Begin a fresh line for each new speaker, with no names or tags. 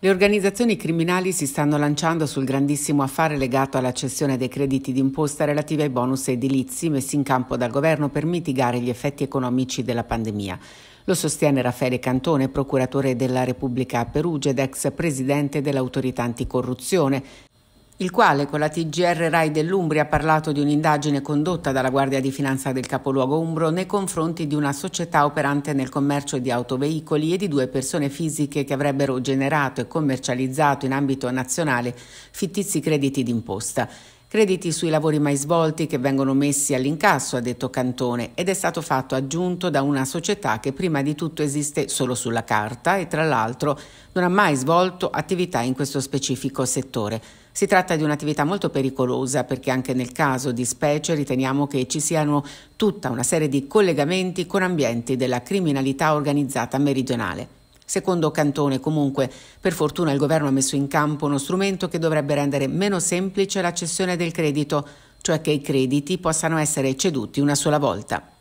Le organizzazioni criminali si stanno lanciando sul grandissimo affare legato alla cessione dei crediti d'imposta relativi ai bonus edilizi messi in campo dal governo per mitigare gli effetti economici della pandemia. Lo sostiene Raffaele Cantone, procuratore della Repubblica a Perugia ed ex presidente dell'autorità anticorruzione, il quale con la TGR Rai dell'Umbria ha parlato di un'indagine condotta dalla Guardia di Finanza del capoluogo Umbro nei confronti di una società operante nel commercio di autoveicoli e di due persone fisiche che avrebbero generato e commercializzato in ambito nazionale fittizi crediti d'imposta. Crediti sui lavori mai svolti che vengono messi all'incasso, ha detto Cantone, ed è stato fatto aggiunto da una società che prima di tutto esiste solo sulla carta e tra l'altro non ha mai svolto attività in questo specifico settore. Si tratta di un'attività molto pericolosa perché anche nel caso di specie riteniamo che ci siano tutta una serie di collegamenti con ambienti della criminalità organizzata meridionale. Secondo Cantone, comunque, per fortuna il governo ha messo in campo uno strumento che dovrebbe rendere meno semplice la cessione del credito, cioè che i crediti possano essere ceduti una sola volta.